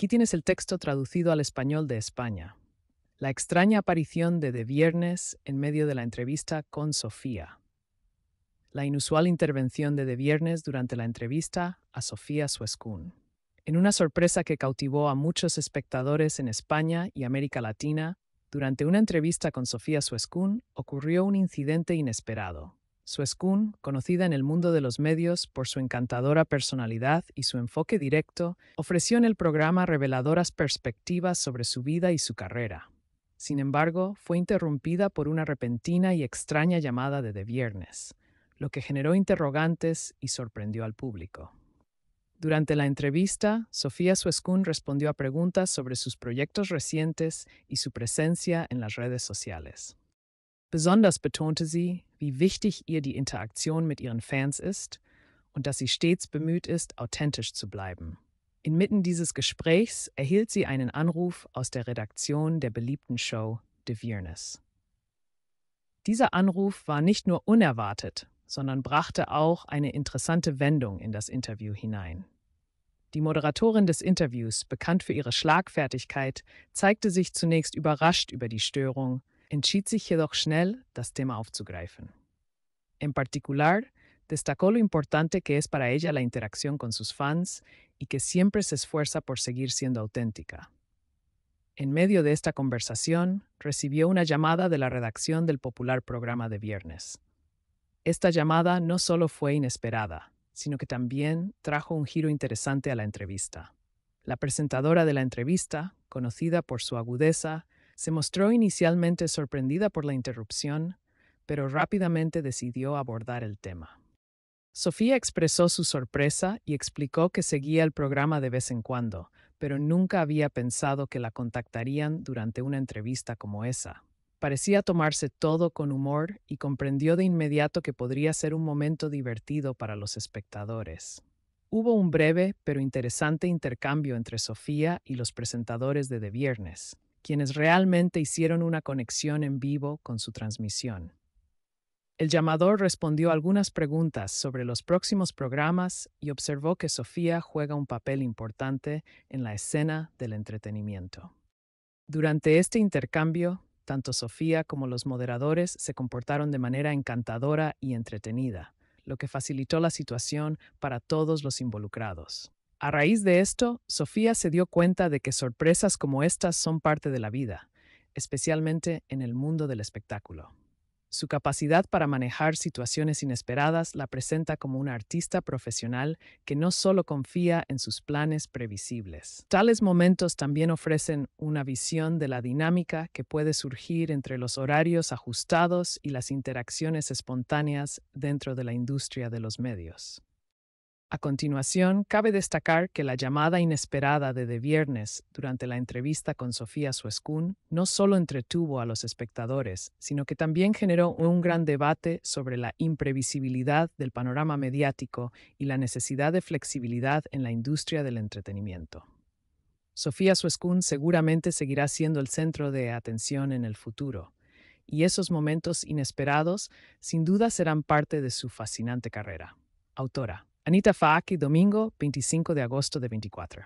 Aquí tienes el texto traducido al español de España. La extraña aparición de De Viernes en medio de la entrevista con Sofía. La inusual intervención de De Viernes durante la entrevista a Sofía Suescún. En una sorpresa que cautivó a muchos espectadores en España y América Latina, durante una entrevista con Sofía Suescún ocurrió un incidente inesperado. Suescun, conocida en el mundo de los medios por su encantadora personalidad y su enfoque directo, ofreció en el programa reveladoras perspectivas sobre su vida y su carrera. Sin embargo, fue interrumpida por una repentina y extraña llamada de de viernes, lo que generó interrogantes y sorprendió al público. Durante la entrevista, Sofía Suescun respondió a preguntas sobre sus proyectos recientes y su presencia en las redes sociales. Besonders betonte sie, wie wichtig ihr die Interaktion mit ihren Fans ist und dass sie stets bemüht ist, authentisch zu bleiben. Inmitten dieses Gesprächs erhielt sie einen Anruf aus der Redaktion der beliebten Show De Viernes. Dieser Anruf war nicht nur unerwartet, sondern brachte auch eine interessante Wendung in das Interview hinein. Die Moderatorin des Interviews, bekannt für ihre Schlagfertigkeit, zeigte sich zunächst überrascht über die Störung, entschied sich jedoch schnell, das Thema aufzugreifen. En particular, destacó lo importante que es para ella la interacción con sus fans y que siempre se esfuerza por seguir siendo auténtica. En medio de esta conversación, recibió una llamada de la redacción del popular programa de viernes. Esta llamada no solo fue inesperada, sino que también trajo un giro interesante a la entrevista. La presentadora de la entrevista, conocida por su agudeza, se mostró inicialmente sorprendida por la interrupción, pero rápidamente decidió abordar el tema. Sofía expresó su sorpresa y explicó que seguía el programa de vez en cuando, pero nunca había pensado que la contactarían durante una entrevista como esa. Parecía tomarse todo con humor y comprendió de inmediato que podría ser un momento divertido para los espectadores. Hubo un breve pero interesante intercambio entre Sofía y los presentadores de De Viernes, quienes realmente hicieron una conexión en vivo con su transmisión. El llamador respondió algunas preguntas sobre los próximos programas y observó que Sofía juega un papel importante en la escena del entretenimiento. Durante este intercambio, tanto Sofía como los moderadores se comportaron de manera encantadora y entretenida, lo que facilitó la situación para todos los involucrados. A raíz de esto, Sofía se dio cuenta de que sorpresas como estas son parte de la vida, especialmente en el mundo del espectáculo. Su capacidad para manejar situaciones inesperadas la presenta como una artista profesional que no solo confía en sus planes previsibles. Tales momentos también ofrecen una visión de la dinámica que puede surgir entre los horarios ajustados y las interacciones espontáneas dentro de la industria de los medios. A continuación, cabe destacar que la llamada inesperada de De Viernes durante la entrevista con Sofía Suescún no solo entretuvo a los espectadores, sino que también generó un gran debate sobre la imprevisibilidad del panorama mediático y la necesidad de flexibilidad en la industria del entretenimiento. Sofía Suescún seguramente seguirá siendo el centro de atención en el futuro, y esos momentos inesperados sin duda serán parte de su fascinante carrera. Autora. Anita Faaki, domingo 25 de agosto de 24.